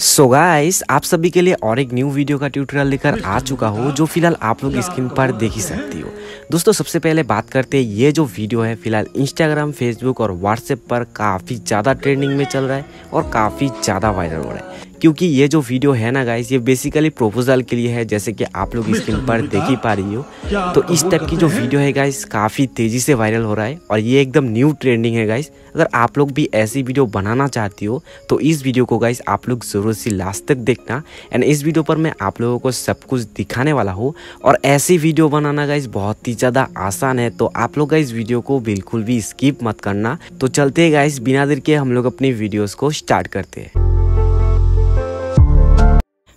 सो so guys आप सभी के लिए और एक न्यू वीडियो का ट्यूटोरियल लेकर आ चुका हूँ जो फिलहाल आप लोग स्क्रीन पर देख ही सकती हो दोस्तों सबसे पहले बात करते हैं ये जो वीडियो है फिलहाल इंस्टाग्राम फेसबुक और व्हाट्सएप पर काफ़ी ज़्यादा ट्रेंडिंग में चल रहा है और काफ़ी ज़्यादा वायरल हो रहा है क्योंकि ये जो वीडियो है ना गाइस ये बेसिकली प्रोपोजल के लिए है जैसे कि आप लोग स्क्रीन पर देख ही पा रही हो तो इस टाइप की जो वीडियो है गाइस काफ़ी तेज़ी से वायरल हो रहा है और ये एकदम न्यू ट्रेंडिंग है गाइस अगर आप लोग भी ऐसी वीडियो बनाना चाहती हो तो इस वीडियो को गाइस आप लोग ज़रूर से लास्ट तक देखना एंड इस वीडियो पर मैं आप लोगों को सब कुछ दिखाने वाला हूँ और ऐसी वीडियो बनाना गाइस बहुत ही ज़्यादा आसान है तो आप लोग इस वीडियो को बिल्कुल भी स्किप मत करना तो चलते गाइस बिना देर के हम लोग अपनी वीडियोज़ को स्टार्ट करते हैं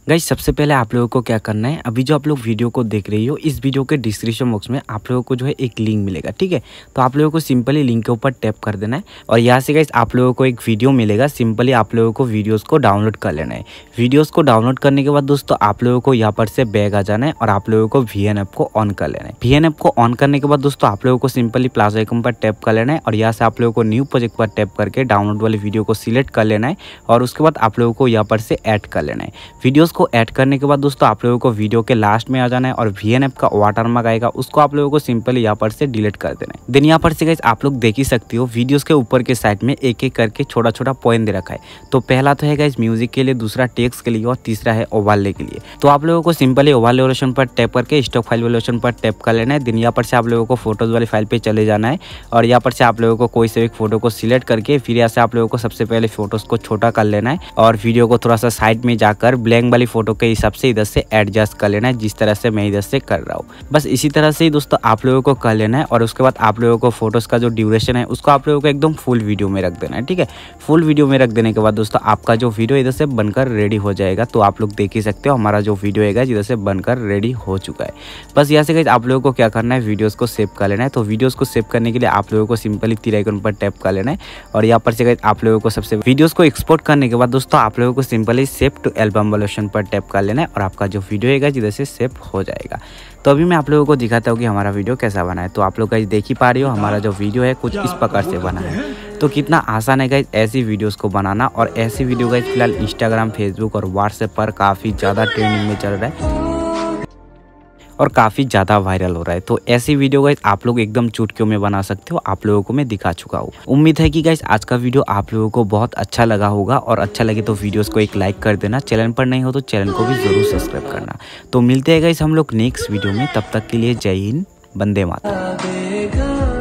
गाइज सबसे पहले आप लोगों को क्या करना है अभी जो आप लोग वीडियो को देख रही हो इस वीडियो के डिस्क्रिप्शन बॉक्स में आप लोगों को जो है एक लिंक मिलेगा ठीक है तो आप लोगों को सिंपली लिंक के ऊपर टैप कर देना है और यहाँ से गाइज आप लोगों को एक वीडियो मिलेगा सिंपली आप लोगों को वीडियोज़ को डाउनलोड कर लेना है वीडियोज़ को डाउनलोड करने के बाद दोस्तों आप लोगों को यहाँ पर से बैग आ जाना है और आप लोगों को वी को ऑन कर लेना है वी को ऑन करने के बाद दोस्तों आप लोगों को सिंपली प्लास आइकन पर टैप कर लेना है और यहाँ से आप लोगों को न्यू प्रोजेक्ट पर टैप करके डाउनलोड वाले वीडियो को सिलेक्ट कर लेना है और उसके बाद आप लोगों को यहाँ पर से ऐड कर लेना है वीडियोज़ इसको ऐड करने के बाद दोस्तों आप लोगों को वीडियो के लास्ट में आ जाना है और वी एन का वाटर मग आएगा उसको आप लोगों को सिंपल यहाँ पर से डिलीट कर देना है देन यहाँ पर से गाइज आप लोग देख ही सकते हो वीडियोस के ऊपर के साइड में एक एक करके छोटा छोटा पॉइंट दे रखा है तो पहला तो है गाइज म्यूजिक के लिए दूसरा टेक्स के लिए और तीसरा है ओवाले के लिए तो आप लोगों को सिंपली ओवाले वोलेशन पर टैप करके स्टॉक फाइल वोलेशन पर टैप कर लेना है देन यहाँ पर से आप लोगों को फोटोज वाली फाइल पर चले जाना है और यहाँ पर से आप लोगों को कोई से एक फोटो को सिलेक्ट करके फिर यहाँ से आप लोगों को सबसे पहले फोटोज को छोटा कर लेना है और वीडियो को थोड़ा सा साइड में जाकर ब्लैंक वाली फोटो के हिसाब से इधर से एडजस्ट कर लेना है जिस तरह से मैं इधर से कर रहा हूँ बस इसी तरह से ही दोस्तों आप लोगों को कर लेना है और उसके बाद आप लोगों को फोटोज का जो ड्यूरेशन है उसको आप लोगों को एकदम फुल वीडियो में रख देना है ठीक है फुल वीडियो में रख देने के बाद दोस्तों आपका जो वीडियो इधर से बनकर रेडी हो जाएगा तो आप लोग देख ही सकते हो हमारा जो वीडियो है इधर से बनकर रेडी हो चुका है बस यहाँ से आप लोगों को क्या करना है वीडियोज को सेव कर लेना है तो वीडियोज को सेव करने के लिए आप लोगों को सिंपली तिराइकन पर टैप कर लेना है और यहाँ पर से आप लोगों को सबसे वीडियोज को एक्सपोर्ट करने के बाद दोस्तों आप लोगों को सिंपली सेव टू एल्बम वोल्यूशन पर पर टैप कर लेना है और आपका जो वीडियो है जिधर से सेव हो जाएगा तो अभी मैं आप लोगों को दिखाता हूँ कि हमारा वीडियो कैसा बना है तो आप लोग गाइज देख ही पा रहे हो हमारा जो वीडियो है कुछ इस प्रकार से बना है तो कितना आसान है गाइज ऐसी वीडियोस को बनाना और ऐसी वीडियो गाइज फिलहाल इंस्टाग्राम फेसबुक और व्हाट्सएप पर काफ़ी ज़्यादा ट्रेंडिंग में चल रहा है और काफ़ी ज़्यादा वायरल हो रहा है तो ऐसी वीडियो गाइज आप लोग एकदम चुटकियों में बना सकते हो आप लोगों को मैं दिखा चुका हूँ उम्मीद है कि गाइज आज का वीडियो आप लोगों को बहुत अच्छा लगा होगा और अच्छा लगे तो वीडियोज़ को एक लाइक कर देना चैनल पर नहीं हो तो चैनल को भी ज़रूर सब्सक्राइब करना तो मिलते हैं गाइज हम लोग नेक्स्ट वीडियो में तब तक के लिए जय हिंद बंदे माता